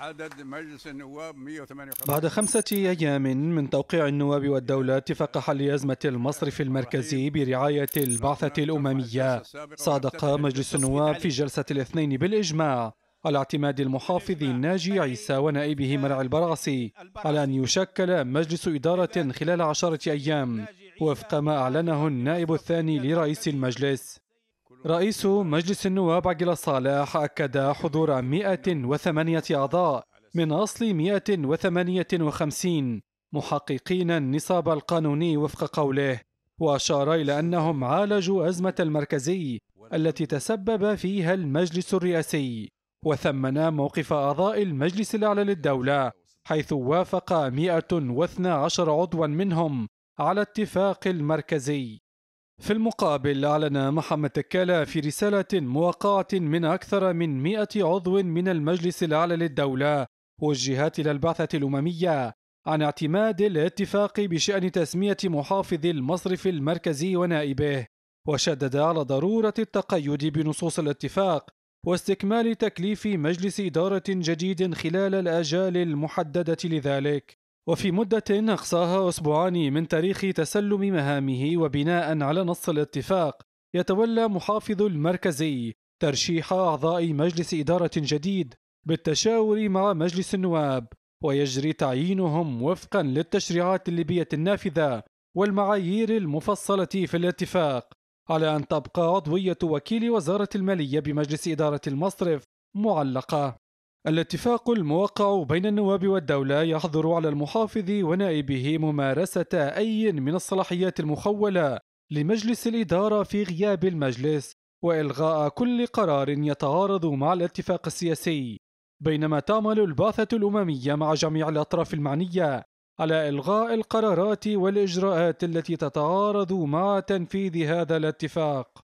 عدد مجلس النواب 158 بعد خمسة أيام من توقيع النواب والدولة اتفاق حل أزمة المصرف المركزي برعاية البعثة الأممية صادق مجلس النواب في جلسة الاثنين بالإجماع على اعتماد المحافظ ناجي عيسى ونائبه مرع البرعسي على أن يشكل مجلس إدارة خلال عشرة أيام وفق ما أعلنه النائب الثاني لرئيس المجلس رئيس مجلس النواب عقل صالح أكد حضور 108 أعضاء من أصل 158 محققين النصاب القانوني وفق قوله وأشار إلى أنهم عالجوا أزمة المركزي التي تسبب فيها المجلس الرئاسي وثمن موقف أعضاء المجلس الأعلى للدولة حيث وافق 112 عضوا منهم على اتفاق المركزي في المقابل أعلن محمد تكالا في رسالة موقعة من أكثر من 100 عضو من المجلس الأعلى للدولة وجهت إلى البعثة الأممية عن اعتماد الاتفاق بشأن تسمية محافظ المصرف المركزي ونائبه وشدد على ضرورة التقيد بنصوص الاتفاق واستكمال تكليف مجلس إدارة جديد خلال الآجال المحددة لذلك وفي مدة أقصاها أسبوعان من تاريخ تسلم مهامه وبناء على نص الاتفاق يتولى محافظ المركزي ترشيح أعضاء مجلس إدارة جديد بالتشاور مع مجلس النواب ويجري تعيينهم وفقا للتشريعات الليبية النافذة والمعايير المفصلة في الاتفاق على أن تبقى عضوية وكيل وزارة المالية بمجلس إدارة المصرف معلقة الاتفاق الموقع بين النواب والدولة يحظر على المحافظ ونائبه ممارسة أي من الصلاحيات المخولة لمجلس الإدارة في غياب المجلس وإلغاء كل قرار يتعارض مع الاتفاق السياسي بينما تعمل البعثة الأممية مع جميع الأطراف المعنية على إلغاء القرارات والإجراءات التي تتعارض مع تنفيذ هذا الاتفاق